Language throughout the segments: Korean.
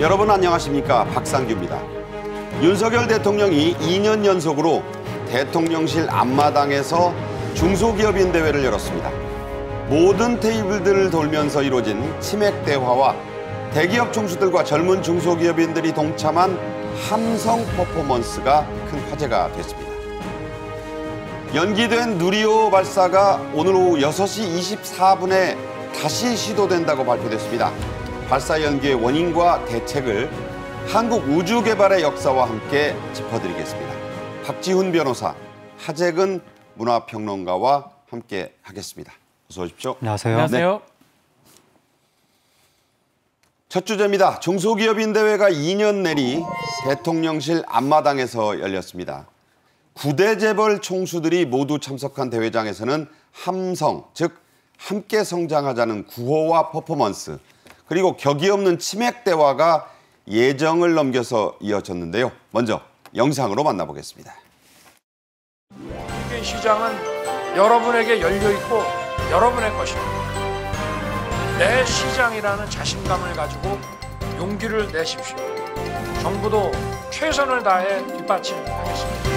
여러분 안녕하십니까 박상규입니다. 윤석열 대통령이 2년 연속으로 대통령실 앞마당에서 중소기업인 대회를 열었습니다. 모든 테이블들을 돌면서 이루어진 치맥 대화와 대기업 총수들과 젊은 중소기업인들이 동참한 함성 퍼포먼스가 큰 화제가 됐습니다. 연기된 누리호 발사가 오늘 오후 6시 24분에 다시 시도된다고 발표됐습니다. 발사 연기의 원인과 대책을 한국우주개발의 역사와 함께 짚어드리겠습니다. 박지훈 변호사, 하재근 문화평론가와 함께 하겠습니다. 어서 오십시오. 안녕하세요. 안녕하세요. 네. 첫 주제입니다. 중소기업인 대회가 2년 내리 대통령실 앞마당에서 열렸습니다. 9대 재벌 총수들이 모두 참석한 대회장에서는 함성, 즉 함께 성장하자는 구호와 퍼포먼스, 그리고 격이 없는 치맥 대화가 예정을 넘겨서 이어졌는데요. 먼저 영상으로 만나보겠습니다. 영인 시장은 여러분에게 열려 있고 여러분의 것입니다. 내 시장이라는 자신감을 가지고 용기를 내십시오. 정부도 최선을 다해 뒷받침하겠습니다.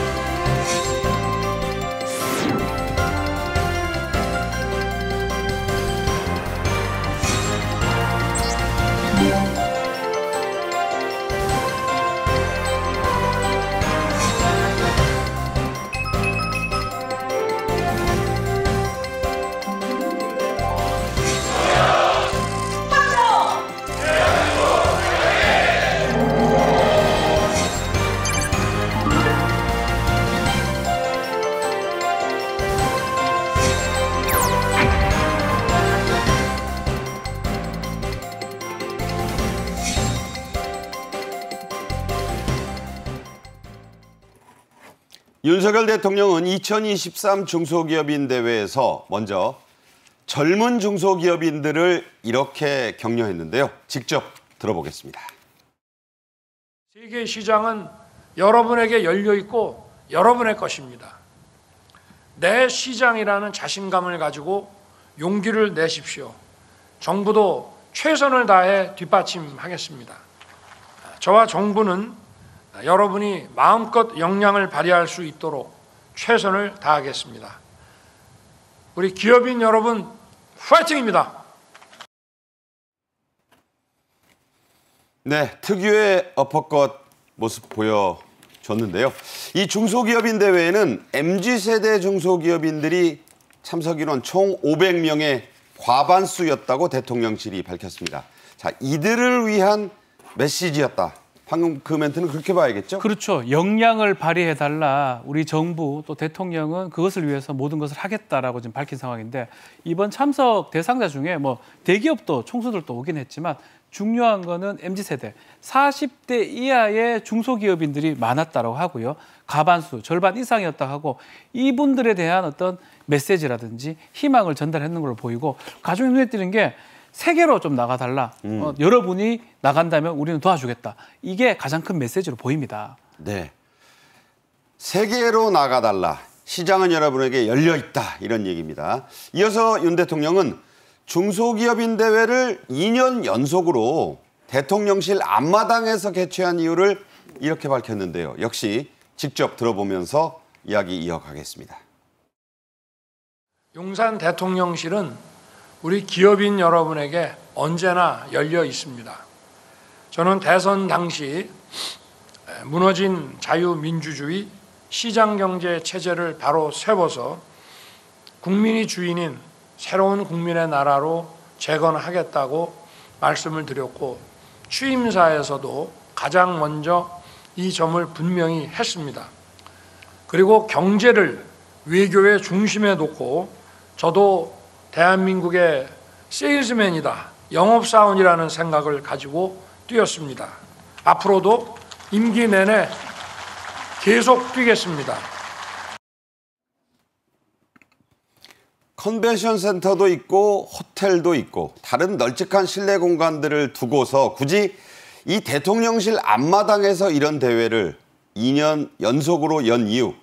윤석열 대통령은 2023 중소기업인 대회에서 먼저 젊은 중소기업인들을 이렇게 격려했는데요. 직접 들어보겠습니다. 세계 시장은 여러분에게 열려 있고 여러분의 것입니다. 내 시장이라는 자신감을 가지고 용기를 내십시오. 정부도 최선을 다해 뒷받침하겠습니다. 저와 정부는 아, 여러분이 마음껏 역량을 발휘할 수 있도록 최선을 다하겠습니다. 우리 기업인 여러분, 화이팅입니다. 네, 특유의 어퍼컷 모습 보여줬는데요. 이 중소기업인 대회에는 MZ세대 중소기업인들이 참석 인원 총 500명의 과반수였다고 대통령실이 밝혔습니다. 자, 이들을 위한 메시지였다. 방금 그 멘트는 그렇게 봐야겠죠? 그렇죠. 역량을 발휘해달라. 우리 정부 또 대통령은 그것을 위해서 모든 것을 하겠다라고 지금 밝힌 상황인데 이번 참석 대상자 중에 뭐 대기업도 총수들도 오긴 했지만 중요한 거는 MZ 세대 40대 이하의 중소기업인들이 많았다고 하고요. 가반수 절반 이상이었다 하고 이분들에 대한 어떤 메시지라든지 희망을 전달했는 걸로 보이고 가장 눈에 띄는 게 세계로 좀 나가달라. 음. 어, 여러분이 나간다면 우리는 도와주겠다. 이게 가장 큰 메시지로 보입니다. 네. 세계로 나가달라. 시장은 여러분에게 열려 있다. 이런 얘기입니다. 이어서 윤 대통령은 중소기업인 대회를 2년 연속으로 대통령실 앞마당에서 개최한 이유를 이렇게 밝혔는데요. 역시 직접 들어보면서 이야기 이어가겠습니다. 용산 대통령실은 우리 기업인 여러분에게 언제나 열려 있습니다. 저는 대선 당시 무너진 자유민주주의 시장경제 체제를 바로 세워서 국민이 주인인 새로운 국민의 나라로 재건하겠다고 말씀을 드렸고 취임사에서도 가장 먼저 이 점을 분명히 했습니다. 그리고 경제를 외교의 중심에 놓고 저도 대한민국의 세일즈맨이다, 영업사원이라는 생각을 가지고 뛰었습니다. 앞으로도 임기 내내 계속 뛰겠습니다. 컨벤션 센터도 있고 호텔도 있고 다른 널찍한 실내 공간들을 두고서 굳이 이 대통령실 앞마당에서 이런 대회를 2년 연속으로 연 이유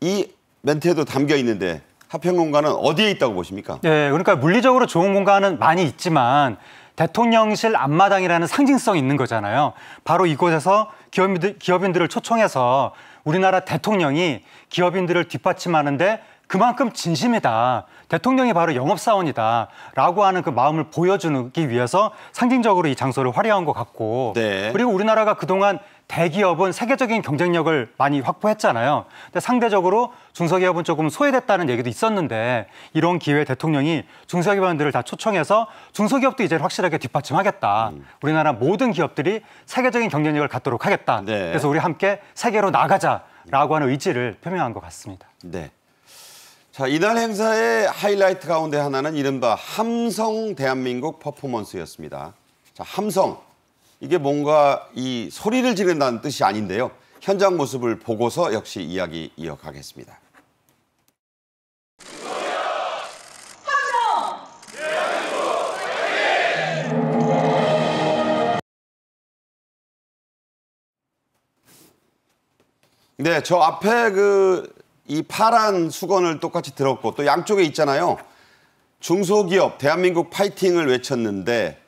이 멘트에도 담겨 있는데 합평 공간은 어디에 있다고 보십니까? 네, 그러니까 물리적으로 좋은 공간은 많이 있지만 대통령실 앞마당이라는 상징성이 있는 거잖아요. 바로 이곳에서 기업인들, 기업인들을 초청해서 우리나라 대통령이 기업인들을 뒷받침하는데 그만큼 진심이다. 대통령이 바로 영업사원이다. 라고 하는 그 마음을 보여주기 위해서 상징적으로 이 장소를 활용한 것 같고. 네. 그리고 우리나라가 그동안 대기업은 세계적인 경쟁력을 많이 확보했잖아요. 근데 상대적으로 중소기업은 조금 소외됐다는 얘기도 있었는데 이런 기회에 대통령이 중소기업원들을 다 초청해서 중소기업도 이제 확실하게 뒷받침하겠다. 음. 우리나라 모든 기업들이 세계적인 경쟁력을 갖도록 하겠다. 네. 그래서 우리 함께 세계로 나가자라고 하는 의지를 표명한 것 같습니다. 네. 자, 이날 행사의 하이라이트 가운데 하나는 이른바 함성 대한민국 퍼포먼스였습니다. 자, 함성 이게 뭔가 이 소리를 지른다는 뜻이 아닌데요. 현장 모습을 보고서 역시 이야기 이어가겠습니다. 네, 저 앞에 그 이 파란 수건을 똑같이 들었고 또 양쪽에 있잖아요. 중소기업 대한민국 파이팅을 외쳤는데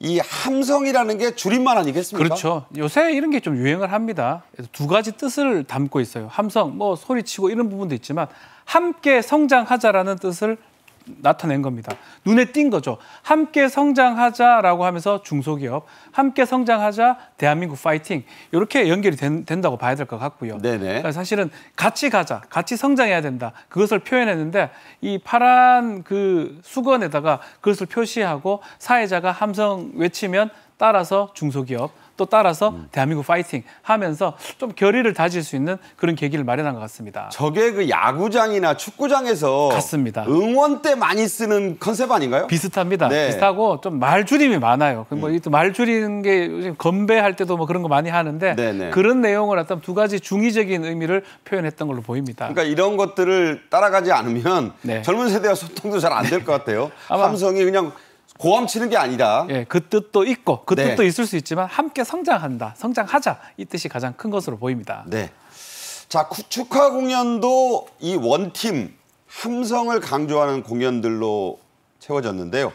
이 함성이라는 게 줄임말 아니겠습니까? 그렇죠. 요새 이런 게 좀 유행을 합니다. 그래서 두 가지 뜻을 담고 있어요. 함성, 뭐 소리치고 이런 부분도 있지만 함께 성장하자라는 뜻을 나타낸 겁니다. 눈에 띈 거죠. 함께 성장하자라고 하면서 중소기업, 함께 성장하자 대한민국 파이팅 이렇게 연결이 된, 다고 봐야 될 것 같고요. 네네. 그러니까 사실은 같이 가자, 같이 성장해야 된다. 그것을 표현했는데 이 파란 그 수건에다가 그것을 표시하고 사회자가 함성 외치면 따라서 중소기업 또 따라서 음. 대한민국 파이팅 하면서 좀 결의를 다질 수 있는 그런 계기를 마련한 것 같습니다. 저게 그 야구장이나 축구장에서 같습니다. 응원 때 많이 쓰는 컨셉 아닌가요? 비슷합니다. 네. 비슷하고 좀 말줄임이 많아요. 그 뭐 음. 뭐말 줄이는 게 요즘 건배할 때도 뭐 그런 거 많이 하는데 네네. 네. 그런 내용을 어떤 두 가지 중의적인 의미를 표현했던 걸로 보입니다. 그러니까 이런 것들을 따라가지 않으면 네. 젊은 세대와 소통도 잘 안 될 것 같아요. 삼성이 그냥 고함치는 게 아니다. 예, 그 뜻도 있고 그 네. 뜻도 있을 수 있지만 함께 성장한다, 성장하자 이 뜻이 가장 큰 것으로 보입니다. 네. 자 축하 공연도 이 원팀 함성을 강조하는 공연들로 채워졌는데요.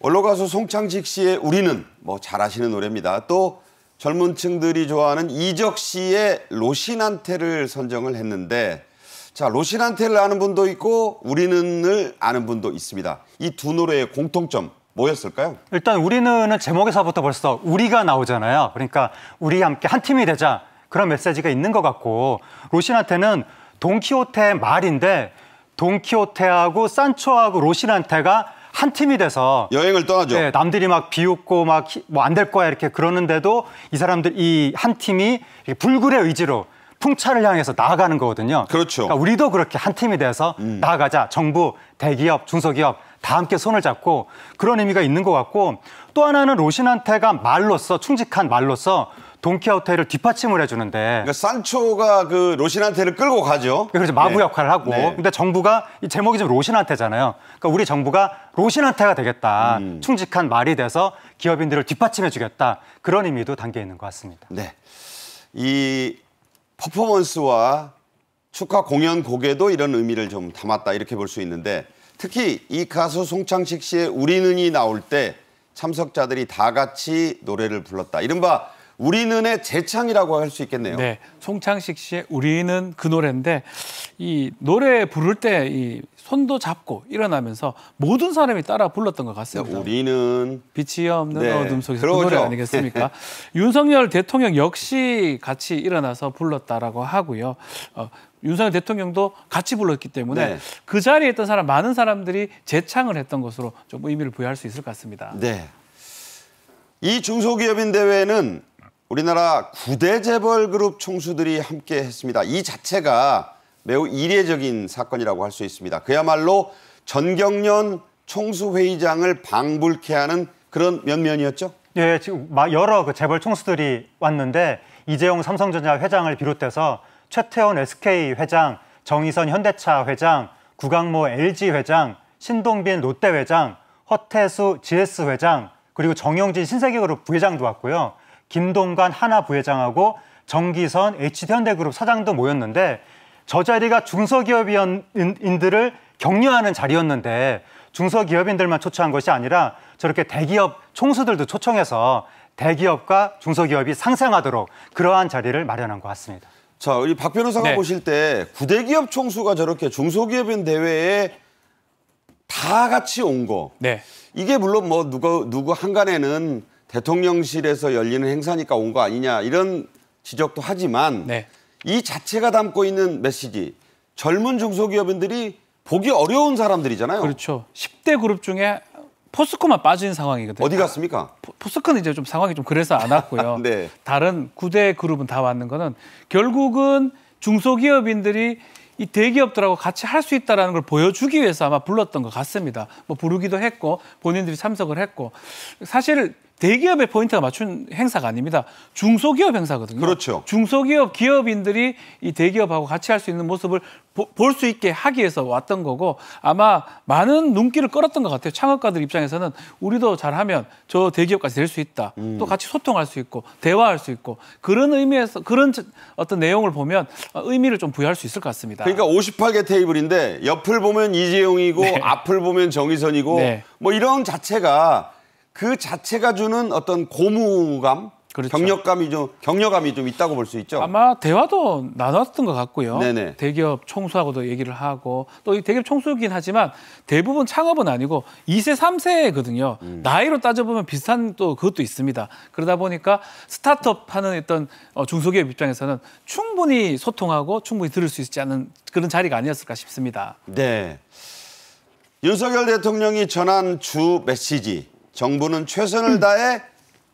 원로 가수 송창식 씨의 우리는 뭐 잘아시는 노래입니다. 또 젊은 층들이 좋아하는 이적 씨의 로신한테를 선정을 했는데 자, 로신한테를 아는 분도 있고 우리는을 아는 분도 있습니다. 이 두 노래의 공통점 뭐였을까요? 일단 우리는은 제목에서부터 벌써 우리가 나오잖아요. 그러니까 우리 함께 한 팀이 되자 그런 메시지가 있는 것 같고 로신한테는 동키호테의 말인데 동키호테하고 산초하고 로신한테가 한 팀이 돼서 여행을 떠나죠. 네, 남들이 막 비웃고 막 뭐 안 될 거야 이렇게 그러는데도 이 사람들 이 한 팀이 불굴의 의지로 풍차를 향해서 나아가는 거거든요. 그렇죠. 그러니까 우리도 그렇게 한 팀이 돼서 음. 나아가자. 정부, 대기업, 중소기업 다 함께 손을 잡고 그런 의미가 있는 것 같고 또 하나는 로신한테가 말로서 충직한 말로서 돈키호테를 뒷받침을 해주는데 그러니까 산초가 그 로신한테를 끌고 가죠. 그래서 그렇죠. 마부 네. 역할을 하고 네. 근데 정부가 이 제목이 지금 로신한테잖아요. 그러니까 우리 정부가 로신한테가 되겠다. 음. 충직한 말이 돼서 기업인들을 뒷받침해주겠다. 그런 의미도 담겨 있는 것 같습니다. 네. 이 퍼포먼스와 축하 공연 곡에도 이런 의미를 좀 담았다 이렇게 볼 수 있는데 특히 이 가수 송창식 씨의 우리는이 나올 때 참석자들이 다 같이 노래를 불렀다. 이른바 우리는의 재창이라고 할 수 있겠네요. 네, 송창식 씨의 우리는 그 노래인데 이 노래 부를 때이 손도 잡고 일어나면서 모든 사람이 따라 불렀던 것 같습니다. 우리는 빛이 없는 네. 어둠 속에서 그 노래 아니겠습니까? 윤석열 대통령 역시 같이 일어나서 불렀다라고 하고요. 어, 윤석열 대통령도 같이 불렀기 때문에 네. 그 자리에 있던 사람 많은 사람들이 재창을 했던 것으로 좀 의미를 부여할 수 있을 것 같습니다. 네. 이 중소기업인 대회는 우리나라 구대 재벌 그룹 총수들이 함께 했습니다. 이 자체가 매우 이례적인 사건이라고 할 수 있습니다. 그야말로 전경련 총수회의장을 방불케 하는 그런 면면이었죠? 예, 지금 여러 그 재벌 총수들이 왔는데 이재용 삼성전자 회장을 비롯해서 최태원 SK 회장, 정의선 현대차 회장, 구강모 LG 회장, 신동빈 롯데 회장, 허태수 GS 회장, 그리고 정영진 신세계그룹 부회장도 왔고요. 김동관 하나 부회장하고 정기선 HD현대그룹 사장도 모였는데 저 자리가 중소기업인들을 격려하는 자리였는데 중소기업인들만 초청한 것이 아니라 저렇게 대기업 총수들도 초청해서 대기업과 중소기업이 상생하도록 그러한 자리를 마련한 것 같습니다. 자, 우리 박 변호사가 네. 보실 때 구대기업 총수가 저렇게 중소기업인 대회에 다 같이 온 거. 네. 이게 물론 뭐 누구 누구 한간에는 대통령실에서 열리는 행사니까 온 거 아니냐 이런 지적도 하지만 네. 이 자체가 담고 있는 메시지 젊은 중소기업인들이 보기 어려운 사람들이잖아요. 그렇죠. 10대 그룹 중에 포스코만 빠진 상황이거든요. 어디 갔습니까? 포스코는 이제 좀 상황이 좀 그래서 안 왔고요. 네. 다른 9대 그룹은 다 왔는 거는 결국은 중소기업인들이 이 대기업들하고 같이 할 수 있다라는 걸 보여주기 위해서 아마 불렀던 것 같습니다. 뭐 부르기도 했고 본인들이 참석을 했고 사실 대기업의 포인트가 맞춘 행사가 아닙니다. 중소기업 행사거든요. 그렇죠. 중소기업 기업인들이 이 대기업하고 같이 할 수 있는 모습을 볼 수 있게 하기 위해서 왔던 거고 아마 많은 눈길을 끌었던 것 같아요. 창업가들 입장에서는 우리도 잘하면 저 대기업까지 될 수 있다. 음. 또 같이 소통할 수 있고 대화할 수 있고 그런 의미에서 그런 어떤 내용을 보면 의미를 좀 부여할 수 있을 것 같습니다. 그러니까 58개 테이블인데 옆을 보면 이재용이고 네. 앞을 보면 정의선이고 네. 뭐 이런 자체가 그 자체가 주는 어떤 고무감, 그렇죠. 경력감이 좀 경력감이 좀 있다고 볼 수 있죠. 아마 대화도 나눴던 것 같고요. 네네. 대기업 총수하고도 얘기를 하고 또이 대기업 총수긴 하지만 대부분 창업은 아니고 2세 3세거든요. 음. 나이로 따져보면 비슷한 또 그것도 있습니다. 그러다 보니까 스타트업 하는 어떤 어, 중소기업 입장에서는 충분히 소통하고 충분히 들을 수 있지 않은 그런 자리가 아니었을까 싶습니다. 네. 윤석열 대통령이 전한 주 메시지 정부는 최선을 음. 다해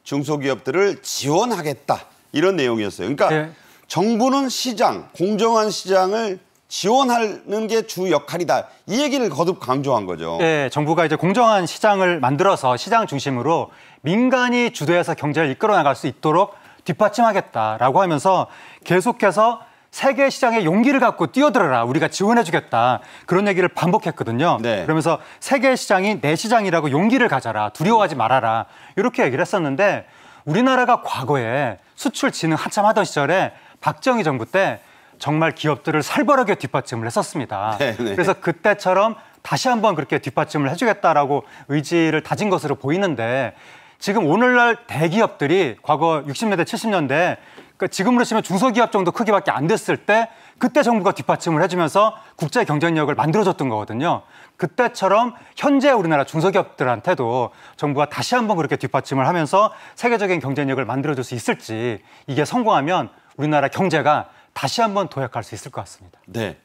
중소기업들을 지원하겠다 이런 내용이었어요. 그러니까 네. 정부는 시장, 공정한 시장을 지원하는 게 주 역할이다. 이 얘기를 거듭 강조한 거죠. 네, 정부가 이제 공정한 시장을 만들어서 시장 중심으로 민간이 주도해서 경제를 이끌어 나갈 수 있도록 뒷받침하겠다라고 하면서 계속해서 세계 시장에 용기를 갖고 뛰어들어라. 우리가 지원해주겠다. 그런 얘기를 반복했거든요. 네. 그러면서 세계 시장이 내 시장이라고 용기를 가져라. 두려워하지 말아라. 이렇게 얘기를 했었는데 우리나라가 과거에 수출 진흥 한참 하던 시절에 박정희 정부 때 정말 기업들을 살벌하게 뒷받침을 했었습니다. 네, 네. 그래서 그때처럼 다시 한번 그렇게 뒷받침을 해주겠다라고 의지를 다진 것으로 보이는데 지금 오늘날 대기업들이 과거 60년대, 70년대 그러니까 지금으로 치면 중소기업 정도 크기밖에 안 됐을 때 그때 정부가 뒷받침을 해주면서 국제 경쟁력을 만들어줬던 거거든요. 그때처럼 현재 우리나라 중소기업들한테도 정부가 다시 한번 그렇게 뒷받침을 하면서 세계적인 경쟁력을 만들어줄 수 있을지 이게 성공하면 우리나라 경제가 다시 한번 도약할 수 있을 것 같습니다. 네.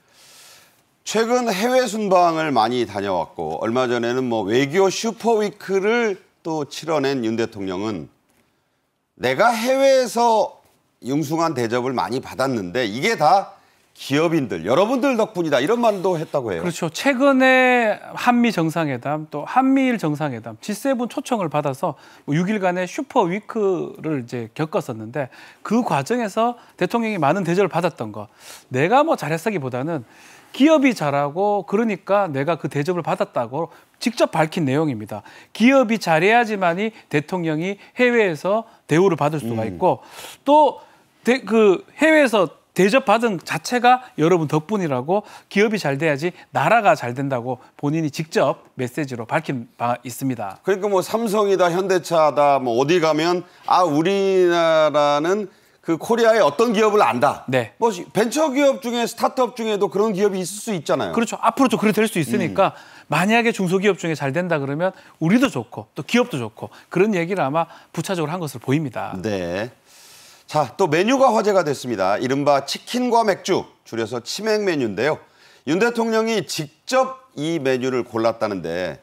최근 해외 순방을 많이 다녀왔고 얼마 전에는 뭐 외교 슈퍼위크를 또 치러낸 윤 대통령은 내가 해외에서 융숭한 대접을 많이 받았는데 이게 다 기업인들, 여러분들 덕분이다 이런 말도 했다고 해요. 그렇죠. 최근에 한미 정상회담 또 한미일 정상회담 G7 초청을 받아서 뭐 6일간의 슈퍼 위크를 이제 겪었었는데 그 과정에서 대통령이 많은 대접을 받았던 거 내가 뭐 잘했다기보다는 기업이 잘하고 그러니까 내가 그 대접을 받았다고 직접 밝힌 내용입니다. 기업이 잘해야지만이 대통령이 해외에서 대우를 받을 수가 음. 있고 음. 또 대, 그 해외에서 대접받은 자체가 여러분 덕분이라고 기업이 잘 돼야지 나라가 잘 된다고 본인이 직접 메시지로 밝힌 바 있습니다. 그러니까 뭐 삼성이다 현대차다 뭐 어디 가면 아 우리나라는 그 코리아의 어떤 기업을 안다. 네. 뭐 벤처 기업 중에 스타트업 중에도 그런 기업이 있을 수 있잖아요. 그렇죠. 앞으로도 그렇게 될 수 있으니까 음. 만약에 중소기업 중에 잘 된다 그러면 우리도 좋고 또 기업도 좋고 그런 얘기를 아마 부차적으로 한 것으로 보입니다. 네. 자, 또 메뉴가 화제가 됐습니다. 이른바 치킨과 맥주, 줄여서 치맥 메뉴인데요. 윤 대통령이 직접 이 메뉴를 골랐다는데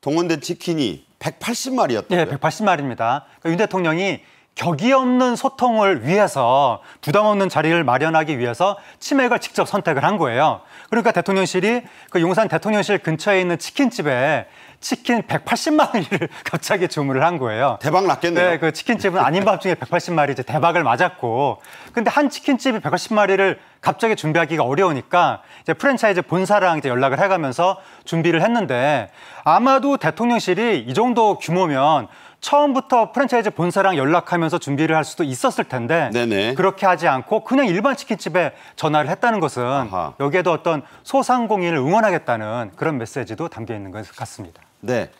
동원된 치킨이 180마리였다고요? 네, 180마리입니다. 그러니까 윤 대통령이 격이 없는 소통을 위해서 부담 없는 자리를 마련하기 위해서 치맥을 직접 선택을 한 거예요. 그러니까 대통령실이 그 용산 대통령실 근처에 있는 치킨집에 치킨 1 8 0 마리를 갑자기 주문을 한 거예요. 대박 났겠네요. 네, 그 치킨집은 아닌 밥 중에 180마리 이제 대박을 맞았고, 근데 한 치킨집이 180마리를 갑자기 준비하기가 어려우니까 이제 프랜차이즈 본사랑 이제 연락을 해가면서 준비를 했는데 아마도 대통령실이 이 정도 규모면 처음부터 프랜차이즈 본사랑 연락하면서 준비를 할 수도 있었을 텐데 네네. 그렇게 하지 않고 그냥 일반 치킨집에 전화를 했다는 것은 아하. 여기에도 어떤 소상공인을 응원하겠다는 그런 메시지도 담겨 있는 것 같습니다. 네.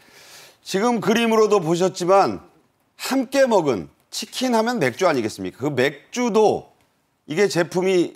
지금 그림으로도 보셨지만 함께 먹은 치킨 하면 맥주 아니겠습니까? 그 맥주도 이게 제품이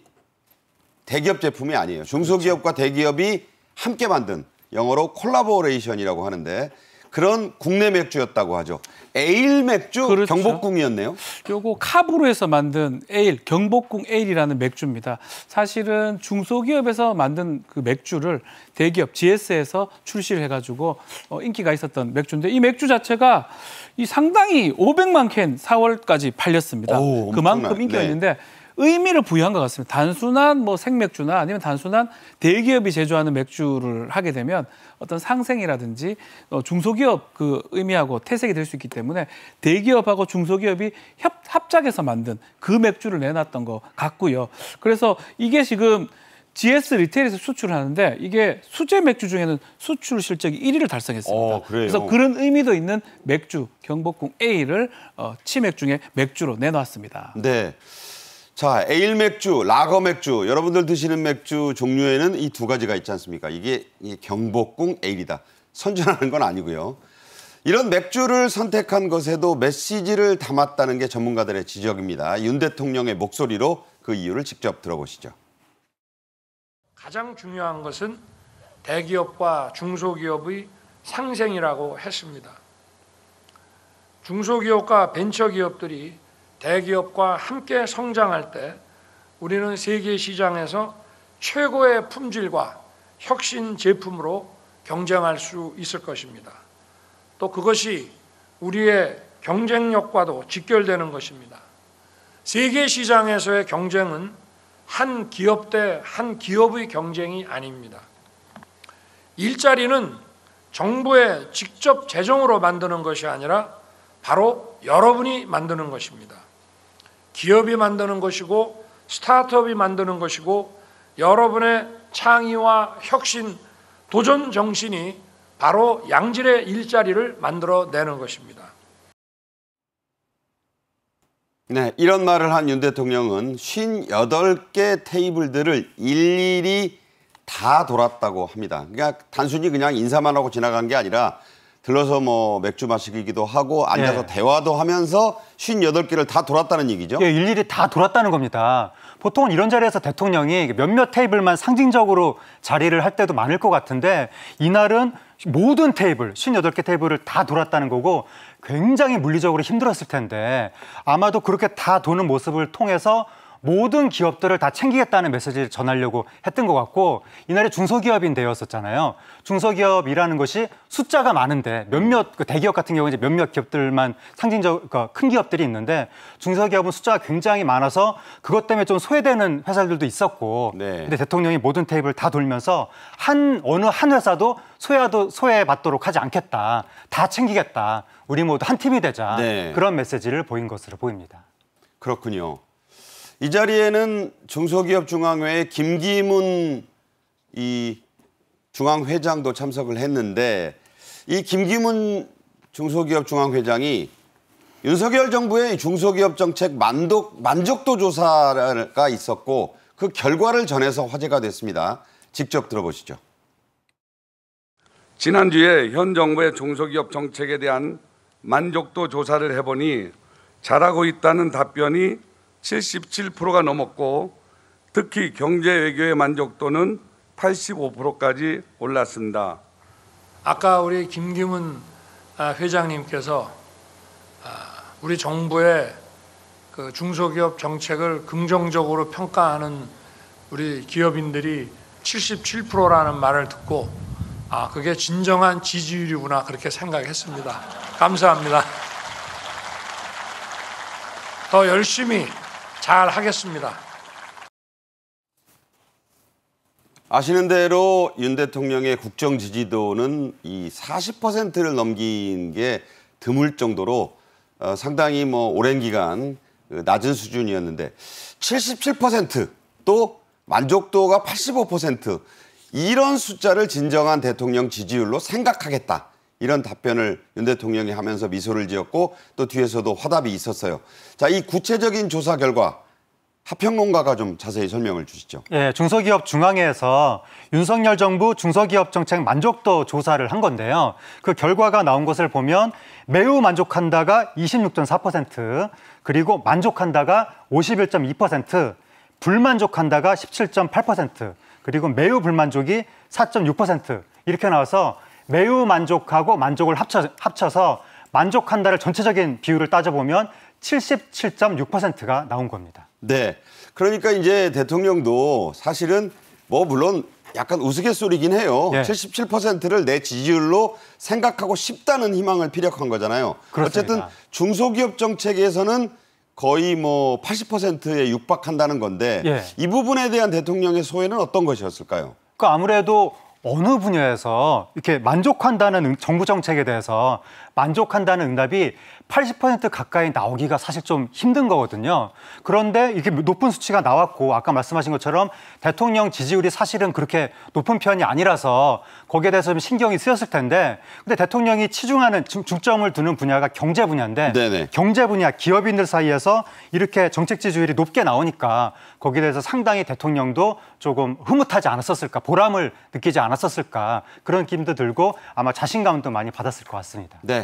대기업 제품이 아니에요. 중소기업과 그렇죠. 대기업이 함께 만든 영어로 콜라보레이션이라고 하는데 그런 국내 맥주였다고 하죠. 에일 맥주 그렇죠. 경복궁이었네요. 요거 카으로에서 만든 에일 경복궁 에일이라는 맥주입니다. 사실은 중소기업에서 만든 그 맥주를 대기업 GS에서 출시를 해가지고 어, 인기가 있었던 맥주인데 이 맥주 자체가 이 상당히 500만 캔 4월까지 팔렸습니다. 오, 그만큼 인기가 네. 있는데 의미를 부여한 것 같습니다. 단순한 뭐 생맥주나 아니면 단순한 대기업이 제조하는 맥주를 하게 되면 어떤 상생이라든지 어, 중소기업 그 의미하고 태색이 될 수 있기 때문에 대기업하고 중소기업이 협, 합작해서 만든 그 맥주를 내놨던 것 같고요. 그래서 이게 지금 GS 리테일에서 수출을 하는데 이게 수제 맥주 중에는 수출 실적이 1위를 달성했습니다. 어, 그래서 그런 의미도 있는 맥주 경복궁 A를 어, 치맥 중에 맥주로 내놨습니다. 네. 자, 에일 맥주, 라거 맥주, 여러분들 드시는 맥주 종류에는 이 두 가지가 있지 않습니까? 이게, 경복궁 에일이다. 선전하는 건 아니고요. 이런 맥주를 선택한 것에도 메시지를 담았다는 게 전문가들의 지적입니다. 윤 대통령의 목소리로 그 이유를 직접 들어보시죠. 가장 중요한 것은 대기업과 중소기업의 상생이라고 했습니다. 중소기업과 벤처기업들이 대기업과 함께 성장할 때 우리는 세계 시장에서 최고의 품질과 혁신 제품으로 경쟁할 수 있을 것입니다. 또 그것이 우리의 경쟁력과도 직결되는 것입니다. 세계 시장에서의 경쟁은 한 기업 대 한 기업의 경쟁이 아닙니다. 일자리는 정부의 직접 재정으로 만드는 것이 아니라 바로 여러분이 만드는 것입니다. 기업이 만드는 것이고 스타트업이 만드는 것이고 여러분의 창의와 혁신, 도전 정신이 바로 양질의 일자리를 만들어내는 것입니다. 네, 이런 말을 한 윤 대통령은 58개 테이블들을 일일이 다 돌았다고 합니다. 그러니까 단순히 그냥 인사만 하고 지나간 게 아니라 들러서 뭐 맥주 마시기도 하고 앉아서 예. 대화도 하면서 58개를 다 돌았다는 얘기죠? 예, 일일이 다 돌았다는 겁니다. 보통은 이런 자리에서 대통령이 몇몇 테이블만 상징적으로 자리를 할 때도 많을 것 같은데 이날은 모든 테이블, 58개 테이블을 다 돌았다는 거고 굉장히 물리적으로 힘들었을 텐데 아마도 그렇게 다 도는 모습을 통해서 모든 기업들을 다 챙기겠다는 메시지를 전하려고 했던 것 같고 이날에 중소기업인 대였었잖아요. 중소기업이라는 것이 숫자가 많은데 몇몇 그 대기업 같은 경우는 몇몇 기업들만 상징적 그러니까 큰 기업들이 있는데 중소기업은 숫자가 굉장히 많아서 그것 때문에 좀 소외되는 회사들도 있었고 네. 근데 대통령이 모든 테이블 다 돌면서 한 어느 한 회사도 소외도 소외받도록 하지 않겠다. 다 챙기겠다. 우리 모두 한 팀이 되자. 네. 그런 메시지를 보인 것으로 보입니다. 그렇군요. 이 자리에는 중소기업 중앙회의 김기문 이 중앙회장도 참석을 했는데 이 김기문 중소기업 중앙회장이 윤석열 정부의 중소기업 정책 만족, 만족도 조사가 있었고 그 결과를 전해서 화제가 됐습니다. 직접 들어보시죠. 지난주에 현 정부의 중소기업 정책에 대한 만족도 조사를 해보니 잘하고 있다는 답변이 77%가 넘었고 특히 경제 외교의 만족도는 85%까지 올랐습니다. 아까 우리 김기문 아, 회장님께서 아, 우리 정부의 그 중소기업 정책을 긍정적으로 평가하는 우리 기업인들이 77%라는 말을 듣고 아 그게 진정한 지지율이구나 그렇게 생각했습니다. 감사합니다. 더 열심히 잘 하겠습니다. 아시는 대로 윤 대통령의 국정 지지도는 이 40%를 넘긴 게 드물 정도로 어, 상당히 뭐 오랜 기간 그 낮은 수준이었는데 77%또 만족도가 85% 이런 숫자를 진정한 대통령 지지율로 생각하겠다. 이런 답변을 윤 대통령이 하면서 미소를 지었고 또 뒤에서도 화답이 있었어요. 자, 이 구체적인 조사 결과 하평론가가 좀 자세히 설명을 주시죠. 예, 중소기업 중앙회에서 윤석열 정부 중소기업 정책 만족도 조사를 한 건데요. 그 결과가 나온 것을 보면 매우 만족한다가 26.4%, 그리고 만족한다가 51.2%, 불만족한다가 17.8%, 그리고 매우 불만족이 4.6% 이렇게 나와서 매우 만족하고 만족을 합쳐, 합쳐서 만족한다를 전체적인 비율을 따져보면 77.6%가 나온 겁니다. 네. 그러니까 이제 대통령도 사실은 뭐 물론 약간 우스갯소리긴 해요. 예. 77%를 내 지지율로 생각하고 싶다는 희망을 피력한 거잖아요. 그렇습니다. 어쨌든 중소기업 정책에서는 거의 뭐 80%에 육박한다는 건데 예. 이 부분에 대한 대통령의 소회는 어떤 것이었을까요? 그 그러니까 아무래도 어느 분야에서 이렇게 만족한다는 정부 정책에 대해서 만족한다는 응답이 80% 가까이 나오기가 사실 좀 힘든 거거든요. 그런데 이게 렇 높은 수치가 나왔고 아까 말씀하신 것처럼 대통령 지지율이 사실은 그렇게 높은 편이 아니라서 거기에 대해서 좀 신경이 쓰였을 텐데 근데 대통령이 치중하는 중점을 두는 분야가 경제 분야인데 네네. 경제 분야 기업인들 사이에서 이렇게 정책 지지율이 높게 나오니까 거기에 대해서 상당히 대통령도 조금 흐뭇하지 않았었을까 보람을 느끼지 않았었을까 그런 느낌도 들고 아마 자신감도 많이 받았을 것 같습니다. 네.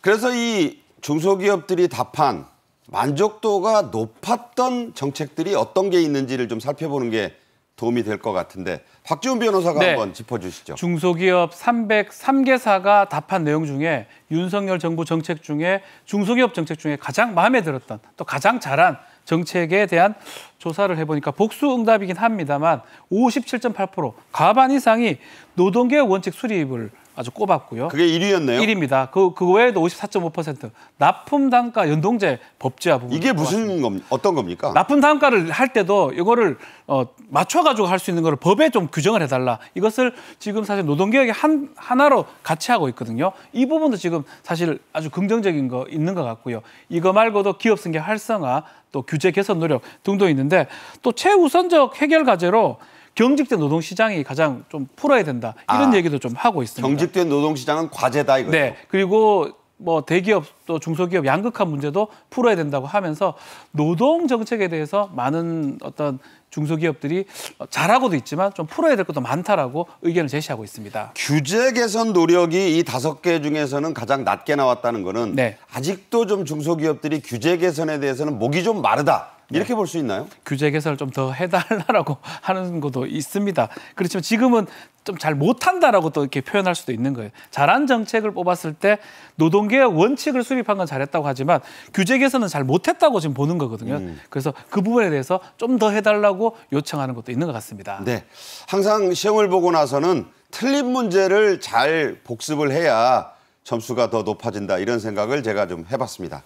그래서 이 중소기업들이 답한 만족도가 높았던 정책들이 어떤 게 있는지를 좀 살펴보는 게 도움이 될 것 같은데 박지훈 변호사가 네. 한번 짚어주시죠. 중소기업 303개사가 답한 내용 중에 윤석열 정부 정책 중에 중소기업 정책 중에 가장 마음에 들었던 또 가장 잘한 정책에 대한 조사를 해보니까 복수응답이긴 합니다만 57.8% 과반 이상이 노동계 원칙 수립을 아주 꼽았고요. 그게 1위였네요. 1위입니다. 그, 그 외에도 54.5% 납품 단가 연동제 법제화 부분 이게 무슨 겁 어떤 겁니까? 납품 단가를 할 때도 이거를 어, 맞춰 가지고 할 수 있는 거 법에 좀 규정을 해 달라. 이것을 지금 사실 노동 개혁의 한 하나로 같이 하고 있거든요. 이 부분도 지금 사실 아주 긍정적인 거 있는 것 같고요. 이거 말고도 기업 승계 활성화 또 규제 개선 노력 등도 있는데 또 최우선적 해결 과제로 경직된 노동시장이 가장 좀 풀어야 된다 이런 아, 얘기도 좀 하고 있습니다. 경직된 노동시장은 과제다 이거죠. 네, 그리고 뭐 대기업 또 중소기업 양극화 문제도 풀어야 된다고 하면서 노동 정책에 대해서 많은 어떤 중소기업들이 잘하고도 있지만 좀 풀어야 될 것도 많다라고 의견을 제시하고 있습니다. 규제 개선 노력이 이 다섯 개 중에서는 가장 낮게 나왔다는 거는 네. 아직도 좀 중소기업들이 규제 개선에 대해서는 목이 좀 마르다. 네. 이렇게 볼 수 있나요? 규제 개선을 좀 더 해달라고 하는 것도 있습니다. 그렇지만 지금은 좀 잘 못한다라고 또 이렇게 표현할 수도 있는 거예요. 잘한 정책을 뽑았을 때 노동계의 원칙을 수립한 건 잘했다고 하지만 규제 개선은 잘 못했다고 지금 보는 거거든요. 음. 그래서 그 부분에 대해서 좀 더 해달라고 요청하는 것도 있는 것 같습니다. 네, 항상 시험을 보고 나서는 틀린 문제를 잘 복습을 해야 점수가 더 높아진다 이런 생각을 제가 좀 해봤습니다.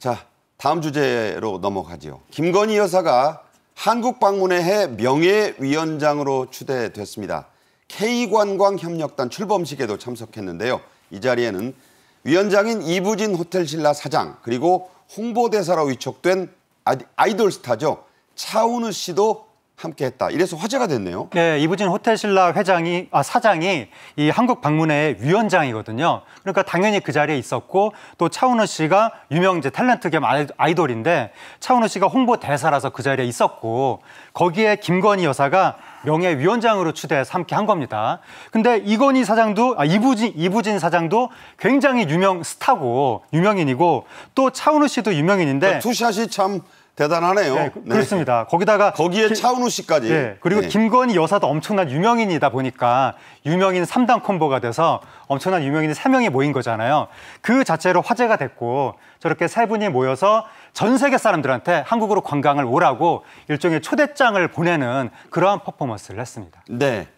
자, 다음 주제로 넘어가죠 김건희 여사가 한국 방문의 해 명예위원장으로 추대됐습니다. K관광협력단 출범식에도 참석했는데요. 이 자리에는 위원장인 이부진 호텔신라 사장 그리고 홍보대사로 위촉된 아이돌 스타죠. 차은우 씨도 함께 했다. 이래서 화제가 됐네요. 네, 이부진 호텔신라 회장이 아 사장이 이 한국 방문회 위원장이거든요. 그러니까 당연히 그 자리에 있었고 또 차은우 씨가 유명 이제 탤런트 겸 아이돌인데 차은우 씨가 홍보 대사라서 그 자리에 있었고 거기에 김건희 여사가 명예위원장으로 추대해서 함께 한 겁니다. 근데 이건희 사장도, 아, 이부진, 이부진 사장도 굉장히 유명 스타고, 유명인이고, 또 차은우 씨도 유명인인데. 투샷이 참 대단하네요. 네, 그, 네. 그렇습니다. 거기다가 거기에 기, 차은우 씨까지. 네, 그리고 네. 김건희 여사도 엄청난 유명인이다 보니까 유명인 3단 콤보가 돼서 엄청난 유명인이 3명이 모인 거잖아요. 그 자체로 화제가 됐고 저렇게 세 분이 모여서 전 세계 사람들한테 한국으로 관광을 오라고 일종의 초대장을 보내는 그러한 퍼포먼스를 했습니다. 네.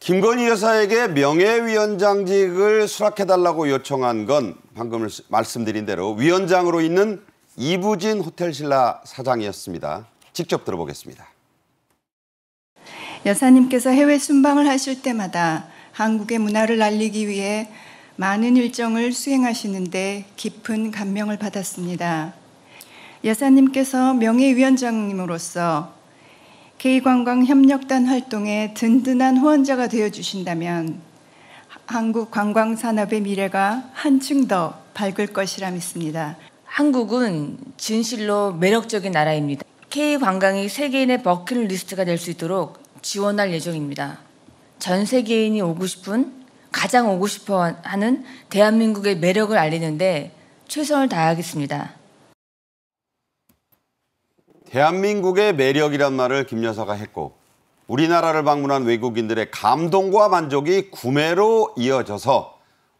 김건희 여사에게 명예위원장직을 수락해달라고 요청한 건 방금 말씀드린 대로 위원장으로 있는 이부진 호텔신라 사장이었습니다. 직접 들어보겠습니다. 여사님께서 해외 순방을 하실 때마다 한국의 문화를 알리기 위해 많은 일정을 수행하시는데 깊은 감명을 받았습니다. 여사님께서 명예위원장님으로서 K관광협력단 활동에 든든한 후원자가 되어 주신다면 한국 관광산업의 미래가 한층 더 밝을 것이라 믿습니다. 한국은 진실로 매력적인 나라입니다. K 관광이 세계인의 버킷리스트가 될 수 있도록 지원할 예정입니다. 전 세계인이 오고 싶은 가장 오고 싶어 하는 대한민국의 매력을 알리는데 최선을 다하겠습니다. 대한민국의 매력이란 말을 김 여사가 했고 우리나라를 방문한 외국인들의 감동과 만족이 구매로 이어져서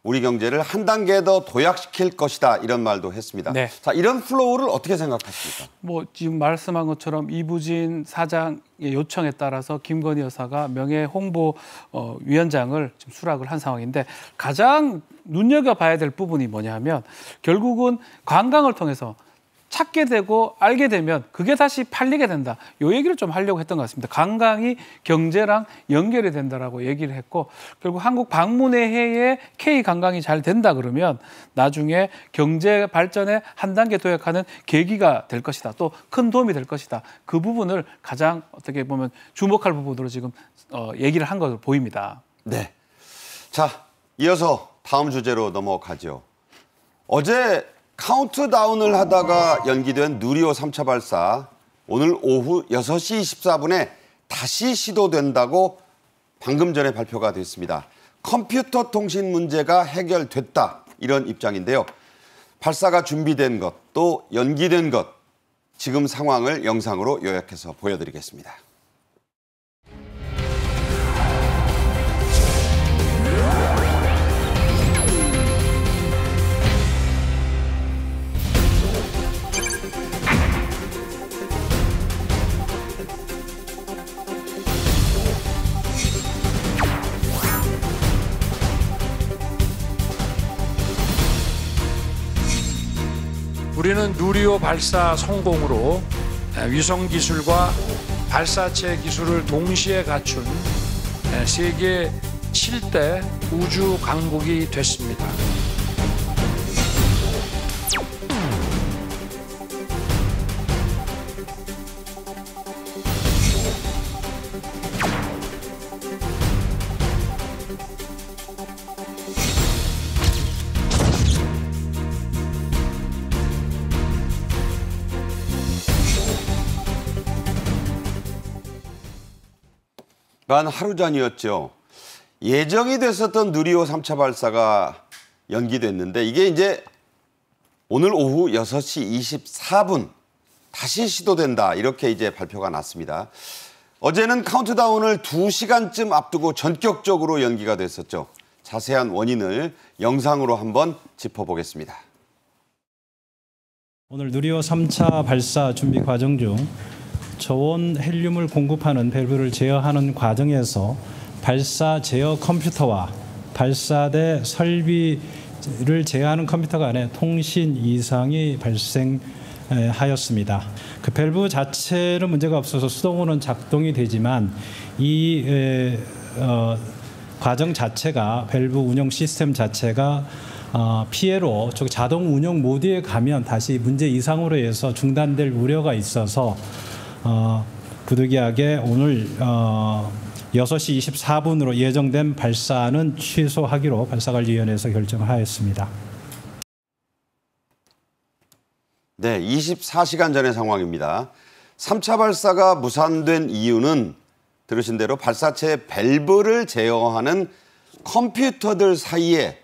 우리 경제를 한 단계 더 도약시킬 것이다 이런 말도 했습니다. 네. 자 이런 플로우를 어떻게 생각하십니까? 뭐 지금 말씀한 것처럼 이부진 사장의 요청에 따라서 김건희 여사가 명예 홍보 어, 위원장을 지금 수락을 한 상황인데 가장 눈여겨 봐야 될 부분이 뭐냐면 결국은 관광을 통해서 찾게 되고 알게 되면 그게 다시 팔리게 된다. 요 얘기를 좀 하려고 했던 것 같습니다. 관광이 경제랑 연결이 된다라고 얘기를 했고 결국 한국 방문의해에 K 관광이 잘 된다 그러면 나중에 경제 발전에 한 단계 도약하는 계기가 될 것이다. 또 큰 도움이 될 것이다. 그 부분을 가장 어떻게 보면 주목할 부분으로 지금 어, 얘기를 한 것으로 보입니다. 네. 자, 이어서 다음 주제로 넘어가죠. 어제 카운트다운을 하다가 연기된 누리호 3차 발사 오늘 오후 6시 24분에 다시 시도된다고 방금 전에 발표가 됐습니다. 컴퓨터 통신 문제가 해결됐다 이런 입장인데요. 발사가 준비된 것 또 연기된 것 지금 상황을 영상으로 요약해서 보여드리겠습니다. 우리는 누리호 발사 성공으로 위성 기술과 발사체 기술을 동시에 갖춘 세계 7대 우주 강국이 됐습니다. 만 하루 전이었죠. 예정이 됐었던 누리호 3차 발사가 연기됐는데 이게 이제 오늘 오후 6시 24분 다시 시도된다 이렇게 이제 발표가 났습니다. 어제는 카운트다운을 2시간쯤 앞두고 전격적으로 연기가 됐었죠. 자세한 원인을 영상으로 한번 짚어보겠습니다. 오늘 누리호 3차 발사 준비 과정 중 저온 헬륨을 공급하는 밸브를 제어하는 과정에서 발사 제어 컴퓨터와 발사대 설비를 제어하는 컴퓨터 간에 통신 이상이 발생하였습니다. 그 밸브 자체는 문제가 없어서 수동으로는 작동이 되지만 이 에, 어, 과정 자체가 밸브 운영 시스템 자체가 어, 피해로 즉 자동 운영 모드에 가면 다시 문제 이상으로 해서 중단될 우려가 있어서 어, 부득이하게 오늘 어, 6시 24분으로 예정된 발사는 취소하기로 발사관리위원회에서 결정하였습니다. 네, 24시간 전의 상황입니다. 3차 발사가 무산된 이유는 들으신 대로 발사체 밸브를 제어하는 컴퓨터들 사이에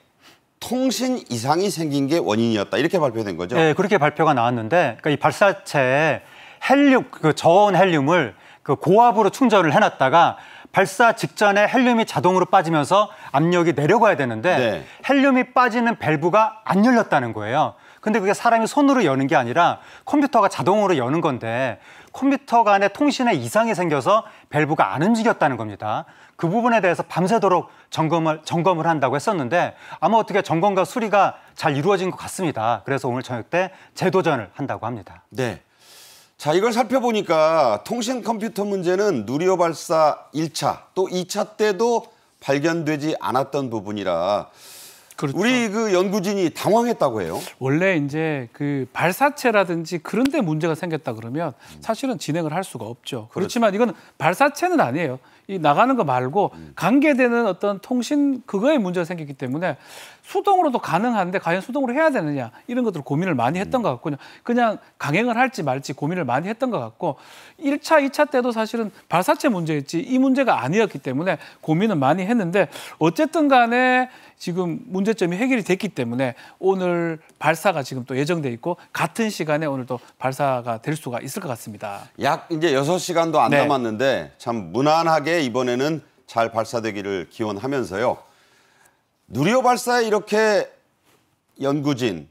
통신 이상이 생긴 게 원인이었다. 이렇게 발표된 거죠? 네, 그렇게 발표가 나왔는데 그러니까 이 발사체에 헬륨 그 저온 헬륨을 그 고압으로 충전을 해놨다가 발사 직전에 헬륨이 자동으로 빠지면서 압력이 내려가야 되는데 네. 헬륨이 빠지는 밸브가 안 열렸다는 거예요. 근데 그게 사람이 손으로 여는 게 아니라 컴퓨터가 자동으로 여는 건데 컴퓨터 간에 통신에 이상이 생겨서 밸브가 안 움직였다는 겁니다. 그 부분에 대해서 밤새도록 점검을, 점검을 한다고 했었는데 아마 어떻게 점검과 수리가 잘 이루어진 것 같습니다. 그래서 오늘 저녁 때 재도전을 한다고 합니다. 네. 자, 이걸 살펴보니까 통신 컴퓨터 문제는 누리호 발사 1차 또 2차 때도 발견되지 않았던 부분이라 그렇죠. 우리 그 연구진이 당황했다고 해요. 원래 이제 그 발사체라든지 그런 데 문제가 생겼다 그러면 사실은 진행을 할 수가 없죠. 그렇죠. 그렇지만 이건 발사체는 아니에요. 이 나가는 거 말고 음. 관계되는 어떤 통신 그거에 문제가 생겼기 때문에 수동으로도 가능한데 과연 수동으로 해야 되느냐 이런 것들 을 고민을 많이 음. 했던 것 같고요. 그냥 강행을 할지 말지 고민을 많이 했던 것 같고 1차, 2차 때도 사실은 발사체 문제였지 이 문제가 아니었기 때문에 고민은 많이 했는데 어쨌든 간에 지금 문제점이 해결이 됐기 때문에 오늘 발사가 지금 또 예정돼 있고 같은 시간에 오늘 도 발사가 될 수가 있을 것 같습니다. 약 이제 여 시간도안 네. 남았는데 참 무난하게 이번에는 잘 발사되기를 기원하면서요. 누리호 발사에 이렇게 연구진,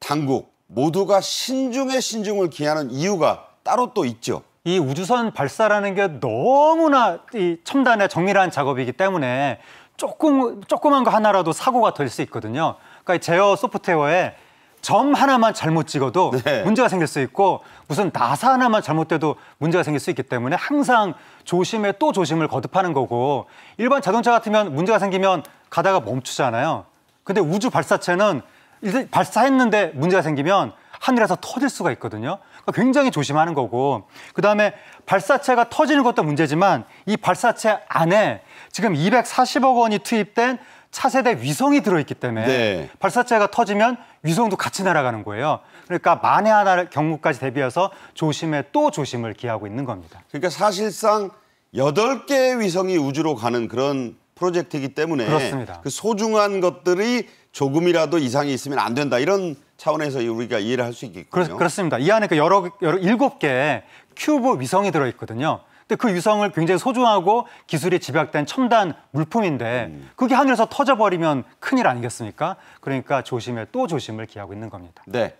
당국 모두가 신중에 신중을 기하는 이유가 따로 또 있죠. 이 우주선 발사라는 게 너무나 이 첨단의 정밀한 작업이기 때문에 조금 조그만 거 하나라도 사고가 될 수 있거든요. 그러니까 제어 소프트웨어에 점 하나만 잘못 찍어도 네. 문제가 생길 수 있고 무슨 나사 하나만 잘못돼도 문제가 생길 수 있기 때문에 항상 조심에 또 조심을 거듭하는 거고 일반 자동차 같으면 문제가 생기면 가다가 멈추잖아요. 근데 우주 발사체는 이제 발사했는데 문제가 생기면 하늘에서 터질 수가 있거든요. 아, 굉장히 조심하는 거고 그다음에 발사체가 터지는 것도 문제지만 이 발사체 안에 지금 240억 원이 투입된 차세대 위성이 들어있기 때문에 네. 발사체가 터지면 위성도 같이 날아가는 거예요. 그러니까 만에 하나 경우까지 대비해서 조심에 또 조심을 기하고 있는 겁니다. 그러니까 사실상 여덟 개의 위성이 우주로 가는 그런 프로젝트이기 때문에 그렇습니다. 그 소중한 것들이 조금이라도 이상이 있으면 안 된다 이런 차원에서 우리가 이해를 할 수 있겠군요. 그렇, 습니다이 안에 그 여러, 여러 일곱 개의 큐브 위성이 들어있거든요. 근데 그 위성을 굉장히 소중하고 기술이 집약된 첨단 물품인데 음. 그게 하늘에서 터져버리면 큰일 아니겠습니까? 그러니까 조심에 또 조심을 기하고 있는 겁니다. 네.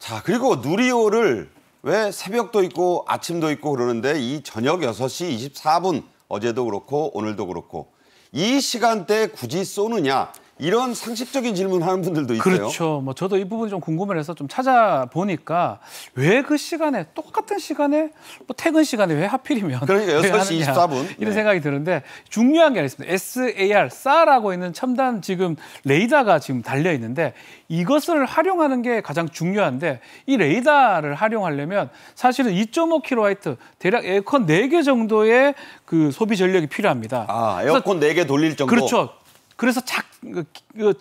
자, 그리고 누리호를 왜 새벽도 있고 아침도 있고 그러는데 이 저녁 6시 24분 어제도 그렇고 오늘도 그렇고 이 시간대에 굳이 쏘느냐 이런 상식적인 질문하는 분들도 있어요. 그렇죠. 뭐 저도 이 부분이 좀 궁금해서 좀 찾아보니까 왜 그 시간에 똑같은 시간에 뭐 퇴근 시간에 왜 하필이면 그러니까 6시 24분 이런 네. 생각이 드는데 중요한 게아니습니다 SAR SAR라고 있는 첨단 지금 레이더가 지금 달려 있는데 이것을 활용하는 게 가장 중요한데 이 레이더를 활용하려면 사실은 2.5kW 대략 에어컨 4개 정도의 그 소비 전력이 필요합니다. 아, 에어컨 그래서, 4개 돌릴 정도. 그렇죠. 그래서 작, 그, 그,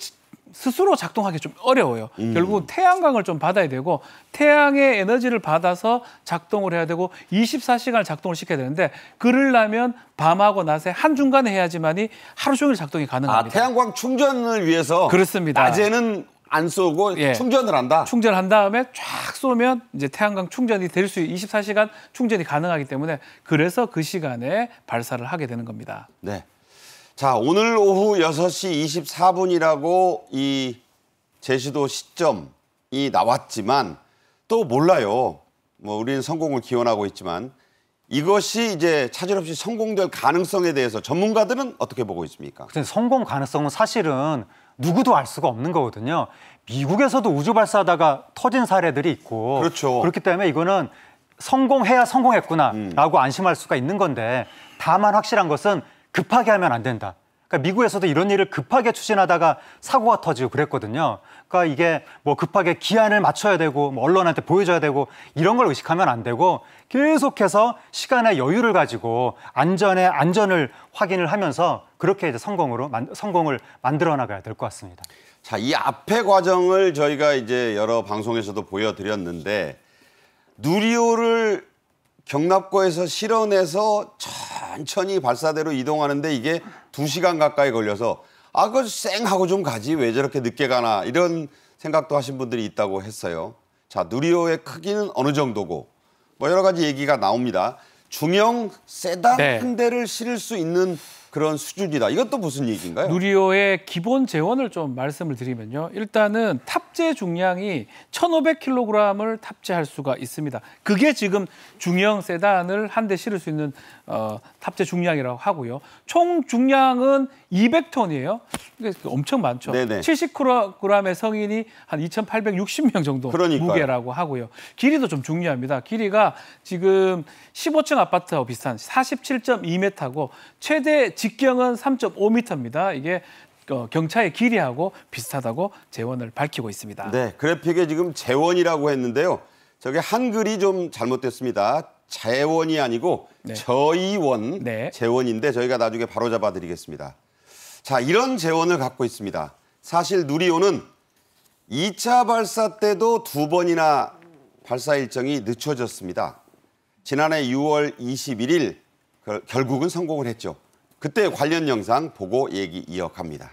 스스로 작동하기 좀 어려워요. 음. 결국 태양광을 좀 받아야 되고 태양의 에너지를 받아서 작동을 해야 되고 24시간 작동을 시켜야 되는데 그럴라면 밤하고 낮에 한 중간에 해야지만이 하루 종일 작동이 아, 가능합니다. 아, 태양광 충전을 위해서 그렇습니다. 낮에는 안 쏘고 예. 충전을 한다. 충전한 다음에 쫙 쏘면 이제 태양광 충전이 될 수 24시간 충전이 가능하기 때문에 그래서 그 시간에 발사를 하게 되는 겁니다. 네. 자, 오늘 오후 6시 24분이라고 이 제시도 시점이 나왔지만 또 몰라요. 뭐 우리는 성공을 기원하고 있지만 이것이 이제 차질 없이 성공될 가능성에 대해서 전문가들은 어떻게 보고 있습니까? 근데 성공 가능성은 사실은 누구도 알 수가 없는 거거든요. 미국에서도 우주 발사하다가 터진 사례들이 있고 그렇죠. 그렇기 때문에 이거는 성공해야 성공했구나라고 음. 안심할 수가 있는 건데 다만 확실한 것은 급하게 하면 안 된다. 그러니까 미국에서도 이런 일을 급하게 추진하다가 사고가 터지고 그랬거든요. 그러니까 이게 뭐 급하게 기한을 맞춰야 되고 뭐 언론한테 보여줘야 되고 이런 걸 의식하면 안 되고 계속해서 시간의 여유를 가지고 안전의 안전을 확인을 하면서 그렇게 이제 성공으로 만, 성공을 만들어 나가야 될 것 같습니다. 자, 이 앞의 과정을 저희가 이제 여러 방송에서도 보여드렸는데 누리호를 경납고에서 실어내서 천천히 발사대로 이동하는데 이게 두시간 가까이 걸려서 아, 그거 쌩하고 좀 가지 왜 저렇게 늦게 가나 이런 생각도 하신 분들이 있다고 했어요. 자, 누리호의 크기는 어느 정도고 뭐 여러 가지 얘기가 나옵니다. 중형 세단 네. 한 대를 실을 수 있는 그런 수준이다. 이것도 무슨 얘기인가요? 누리호의 기본 재원을 좀 말씀을 드리면요. 일단은 탑재 중량이 1,500kg을 탑재할 수가 있습니다. 그게 지금 중형 세단을 한 대 실을 수 있는 어, 탑재 중량이라고 하고요. 총 중량은 200톤이에요. 엄청 많죠. 네네. 70kg의 성인이 한 2,860명 정도 그러니까요. 무게라고 하고요. 길이도 좀 중요합니다. 길이가 지금 15층 아파트와 비슷한 47.2m고 최대 직경은 3.5m입니다. 이게 어, 경차의 길이하고 비슷하다고 재원을 밝히고 있습니다. 네, 그래픽에 지금 재원이라고 했는데요. 저게 한글이 좀 잘못됐습니다. 재원이 아니고 네. 저의원 네. 재원인데 저희가 나중에 바로 잡아드리겠습니다. 자, 이런 재원을 갖고 있습니다. 사실 누리호는 2차 발사 때도 두 번이나 발사 일정이 늦춰졌습니다. 지난해 6월 21일 결국은 성공을 했죠. 그때 관련 영상 보고 얘기 이어갑니다.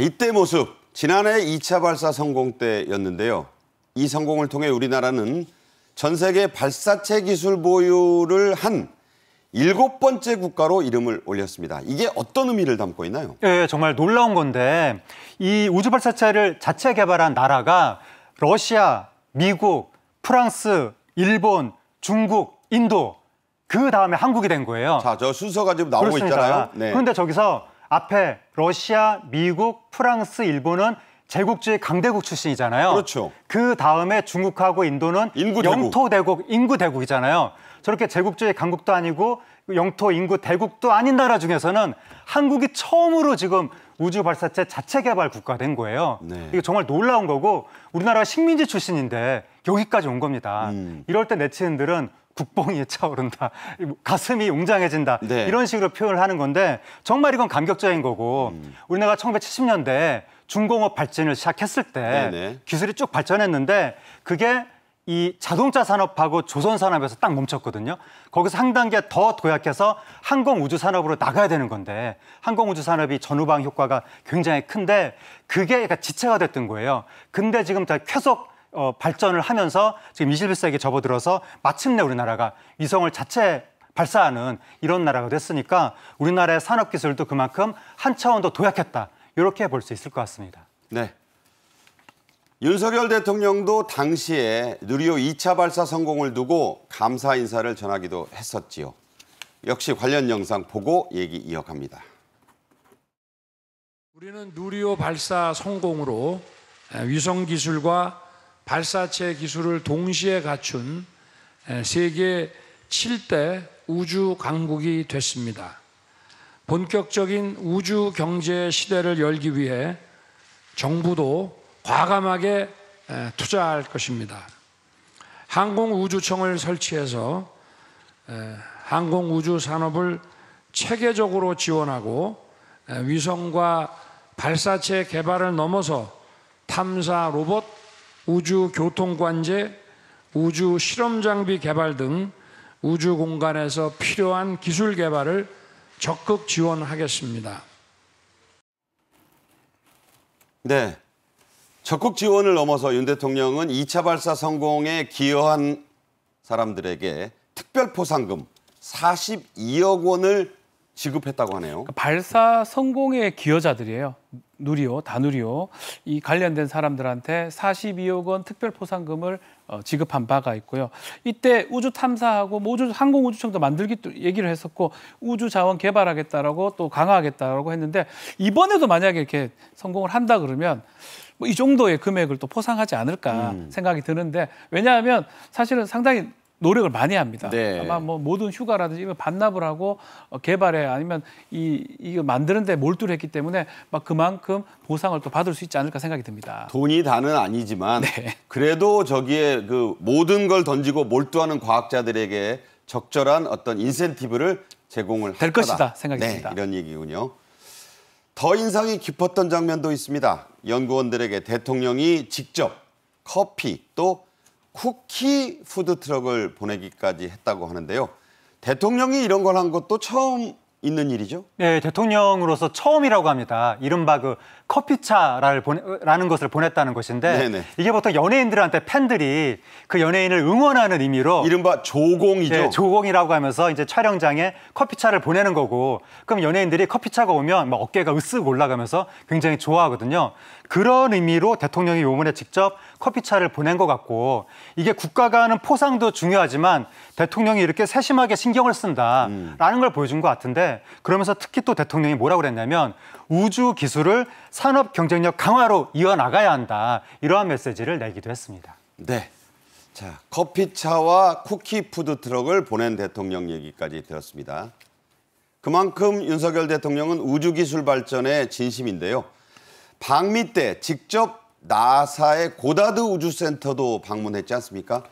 이때 모습. 지난해 2차 발사 성공 때였는데요. 이 성공을 통해 우리나라는 전 세계 발사체 기술 보유를 한 일곱 번째 국가로 이름을 올렸습니다. 이게 어떤 의미를 담고 있나요? 예, 정말 놀라운 건데 이 우주 발사체를 자체 개발한 나라가 러시아, 미국, 프랑스, 일본, 중국, 인도 그 다음에 한국이 된 거예요. 자, 저 순서가 지금 나오고 그렇습니다. 있잖아요. 네. 그런데 저기서 앞에 러시아, 미국, 프랑스, 일본은 제국주의 강대국 출신이잖아요. 그렇죠. 그 다음에 중국하고 인도는 인구 영토 대국, 인구 대국이잖아요. 저렇게 제국주의 강국도 아니고 영토 인구 대국도 아닌 나라 중에서는 한국이 처음으로 지금 우주 발사체 자체 개발 국가 된 거예요. 네. 이거 정말 놀라운 거고 우리나라 식민지 출신인데 여기까지 온 겁니다. 음. 이럴 때 내치인들은 국뽕이 차오른다, 뭐 가슴이 웅장해진다 네. 이런 식으로 표현을 하는 건데 정말 이건 감격적인 거고 음. 우리나라가 1970년대 중공업 발전을 시작했을 때 네네. 기술이 쭉 발전했는데 그게 이 자동차 산업하고 조선 산업에서 딱 멈췄거든요. 거기서 한 단계 더 도약해서 항공 우주 산업으로 나가야 되는 건데 항공 우주 산업이 전후방 효과가 굉장히 큰데 그게 약간 그러니까 지체가 됐던 거예요. 근데 지금 다 계속 어, 발전을 하면서 지금 21세기에 접어들어서 마침내 우리나라가 위성을 자체 발사하는 이런 나라가 됐으니까 우리나라의 산업 기술도 그만큼 한 차원 더 도약했다. 이렇게 볼 수 있을 것 같습니다. 네. 윤석열 대통령도 당시에 누리호 2차 발사 성공을 두고 감사 인사를 전하기도 했었지요. 역시 관련 영상 보고 얘기 이어갑니다. 우리는 누리호 발사 성공으로 위성 기술과 발사체 기술을 동시에 갖춘 세계 7대 우주 강국이 됐습니다. 본격적인 우주 경제 시대를 열기 위해 정부도 과감하게 투자할 것입니다. 항공우주청을 설치해서 항공우주 산업을 체계적으로 지원하고 위성과 발사체 개발을 넘어서 탐사 로봇, 우주 교통관제, 우주 실험장비 개발 등 우주 공간에서 필요한 기술 개발을 적극 지원하겠습니다. 네. 적극 지원을 넘어서 윤 대통령은 2차 발사 성공에 기여한 사람들에게 특별 포상금 42억 원을 지급했다고 하네요. 그러니까 발사 성공의 기여자들이에요. 누리오다누리오이 관련된 사람들한테 42억 원 특별 포상금을 어, 지급한 바가 있고요. 이때 우주 탐사하고 뭐 우주 항공 우주청도 만들기 얘기를 했었고 우주 자원 개발하겠다라고 또 강화하겠다라고 했는데 이번에도 만약에 이렇게 성공을 한다 그러면 뭐이 정도의 금액을 또 포상하지 않을까 음. 생각이 드는데 왜냐하면 사실은 상당히 노력을 많이 합니다. 네. 아마 뭐 모든 휴가라든지 반납을 하고 어, 개발해 아니면 이 이거 만드는데 몰두를 했기 때문에 막 그만큼 보상을 또 받을 수 있지 않을까 생각이 듭니다. 돈이 다는 아니지만 네. 그래도 저기에 그 모든 걸 던지고 몰두하는 과학자들에게 적절한 어떤 인센티브를 제공을 될 것이다 생각이 네, 듭니다. 이런 얘기군요. 더 인상이 깊었던 장면도 있습니다. 연구원들에게 대통령이 직접 커피 또 쿠키 푸드 트럭을 보내기까지 했다고 하는데요. 대통령이 이런 걸 한 것도 처음 있는 일이죠? 네, 대통령으로서 처음이라고 합니다. 이른바 그 커피차라는 것을 보냈다는 것인데 네네. 이게 보통 연예인들한테 팬들이 그 연예인을 응원하는 의미로 이른바 조공이죠. 예, 조공이라고 하면서 이제 촬영장에 커피차를 보내는 거고 그럼 연예인들이 커피차가 오면 막 어깨가 으쓱 올라가면서 굉장히 좋아하거든요. 그런 의미로 대통령이 요번에 직접 커피차를 보낸 것 같고 이게 국가가 하는 포상도 중요하지만 대통령이 이렇게 세심하게 신경을 쓴다라는 음. 걸 보여준 것 같은데 그러면서 특히 또 대통령이 뭐라고 그랬냐면 우주 기술을 산업 경쟁력 강화로 이어나가야 한다. 이러한 메시지를 내기도 했습니다. 네. 자, 커피차와 쿠키 푸드 트럭을 보낸 대통령 얘기까지 들었습니다. 그만큼 윤석열 대통령은 우주 기술 발전에 진심인데요. 방미 때 직접 나사의 고다드 우주센터도 방문했지 않습니까?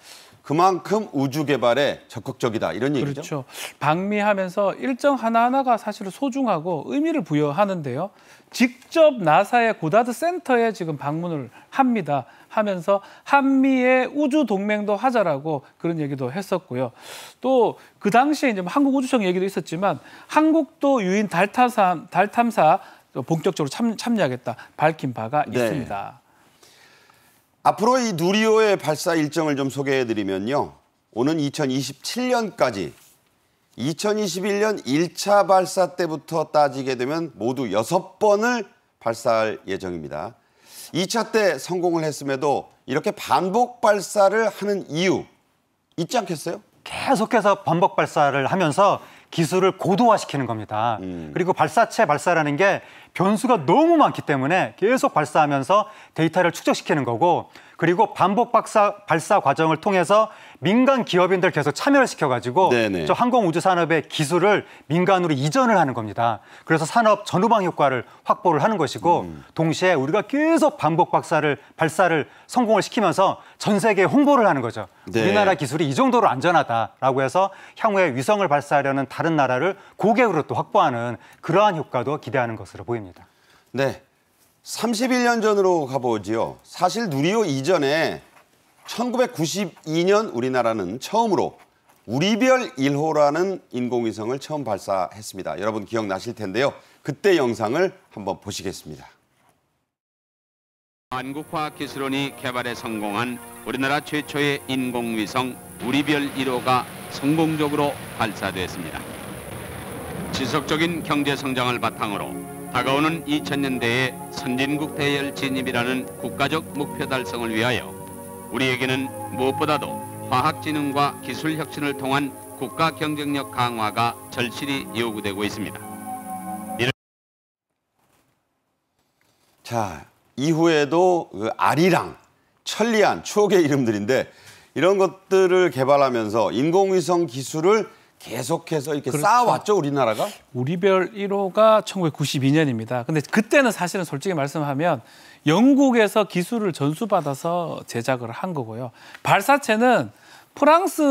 그만큼 우주 개발에 적극적이다 이런 얘기죠. 그렇죠. 방미하면서 일정 하나하나가 사실은 소중하고 의미를 부여하는데요. 직접 나사의 고다드 센터에 지금 방문을 합니다. 하면서 한미의 우주 동맹도 하자라고 그런 얘기도 했었고요. 또 그 당시에 이제 뭐 한국 우주청 얘기도 있었지만 한국도 유인 달 탐사 달 탐사 본격적으로 참, 참여하겠다 밝힌 바가 네. 있습니다. 앞으로 이 누리호의 발사 일정을 좀 소개해드리면요. 오는 2027년까지 2021년 1차 발사 때부터 따지게 되면 모두 6번을 발사할 예정입니다. 2차 때 성공을 했음에도 이렇게 반복 발사를 하는 이유 있지 않겠어요? 계속해서 반복 발사를 하면서 기술을 고도화시키는 겁니다. 음. 그리고 발사체 발사라는 게 변수가 너무 많기 때문에 계속 발사하면서 데이터를 축적시키는 거고 그리고 반복 박사, 발사 과정을 통해서 민간 기업인들 계속 참여를 시켜가지고 네네. 저 항공우주 산업의 기술을 민간으로 이전을 하는 겁니다. 그래서 산업 전후방 효과를 확보를 하는 것이고 음. 동시에 우리가 계속 반복 박사를 발사를 성공을 시키면서 전 세계에 홍보를 하는 거죠. 네. 우리나라 기술이 이 정도로 안전하다라고 해서 향후에 위성을 발사하려는 다른 나라를 고객으로 또 확보하는 그러한 효과도 기대하는 것으로 보입니다. 네. 31년 전으로 가보지요. 사실 누리호 이전에 1992년 우리나라는 처음으로 우리별 1호라는 인공위성을 처음 발사했습니다. 여러분 기억나실 텐데요. 그때 영상을 한번 보시겠습니다. 한국과학기술원이 개발에 성공한 우리나라 최초의 인공위성 우리별 1호가 성공적으로 발사됐습니다 지속적인 경제 성장을 바탕으로 다가오는 2000년대의 선진국 대열 진입이라는 국가적 목표 달성을 위하여 우리에게는 무엇보다도 과학진흥과 기술혁신을 통한 국가 경쟁력 강화가 절실히 요구되고 있습니다. 자, 이후에도 그 아리랑, 천리안, 추억의 이름들인데 이런 것들을 개발하면서 인공위성 기술을 계속해서 이렇게 그렇죠. 쌓아왔죠 우리나라가? 우리별 1호가 1992년입니다. 근데 그때는 사실은 솔직히 말씀하면 영국에서 기술을 전수받아서 제작을 한 거고요. 발사체는 프랑스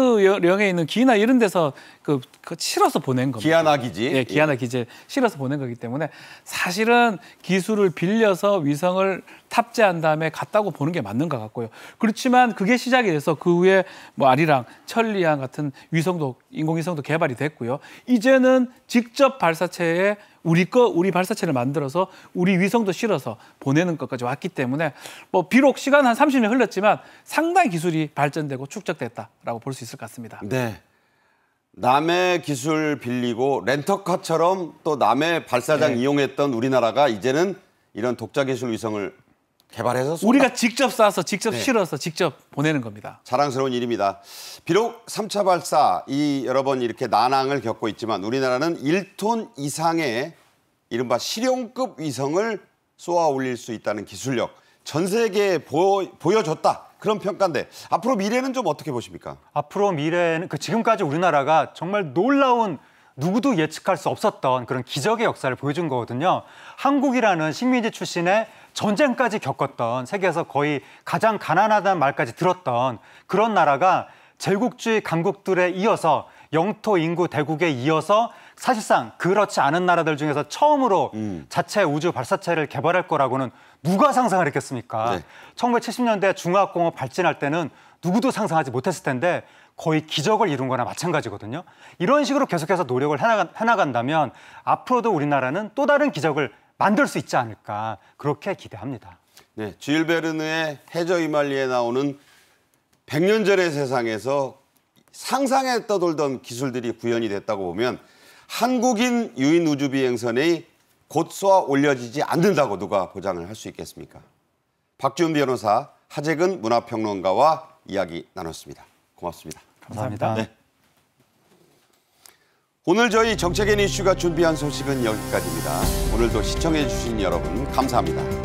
영에 있는 기나 이런 데서 그, 그 실어서 보낸 겁니다. 기아나 기지. 예, 기아나 기지 실어서 보낸 거기 때문에 사실은 기술을 빌려서 위성을 탑재한 다음에 갔다고 보는 게 맞는 것 같고요. 그렇지만 그게 시작이 돼서 그 후에 뭐 아리랑, 천리안 같은 위성도 인공위성도 개발이 됐고요. 이제는 직접 발사체에 우리 거 우리 발사체를 만들어서 우리 위성도 실어서 보내는 것까지 왔기 때문에 뭐 비록 시간 한 30년 흘렀지만 상당히 기술이 발전되고 축적됐다라고 볼 수 있을 것 같습니다. 네. 남의 기술 빌리고 렌터카처럼 또 남의 발사장 네. 이용했던 우리나라가 이제는 이런 독자 기술 위성을 개발해서 쏟아. 우리가 직접 싸서 직접 네. 실어서 직접 보내는 겁니다. 자랑스러운 일입니다. 비록 3차 발사 이 여러 번 이렇게 난항을 겪고 있지만 우리나라는 1톤 이상의 이른바 실용급 위성을 쏘아 올릴 수 있다는 기술력 전 세계에 보, 보여줬다. 그런 평가인데 앞으로 미래는 좀 어떻게 보십니까? 앞으로 미래는 그 지금까지 우리나라가 정말 놀라운 누구도 예측할 수 없었던 그런 기적의 역사를 보여준 거거든요. 한국이라는 식민지 출신의 전쟁까지 겪었던 세계에서 거의 가장 가난하다는 말까지 들었던 그런 나라가 제국주의 강국들에 이어서 영토 인구 대국에 이어서 사실상 그렇지 않은 나라들 중에서 처음으로 음. 자체 우주 발사체를 개발할 거라고는 누가 상상을 했겠습니까? 네. 1970년대 중화학공업 발진할 때는 누구도 상상하지 못했을 텐데 거의 기적을 이룬 거나 마찬가지거든요. 이런 식으로 계속해서 노력을 해나간다면 앞으로도 우리나라는 또 다른 기적을 만들 수 있지 않을까 그렇게 기대합니다. 네, 주일 베르느의 해저 이말리에 나오는 100년 전의 세상에서 상상에 떠돌던 기술들이 구현이 됐다고 보면 한국인 유인 우주 비행선의 곧 쏘아 올려지지 않는다고 누가 보장을 할 수 있겠습니까? 박지훈 변호사, 하재근 문화평론가와 이야기 나눴습니다. 고맙습니다. 감사합니다. 네. 오늘 저희 정책인 이슈가 준비한 소식은 여기까지입니다. 오늘도 시청해주신 여러분 감사합니다.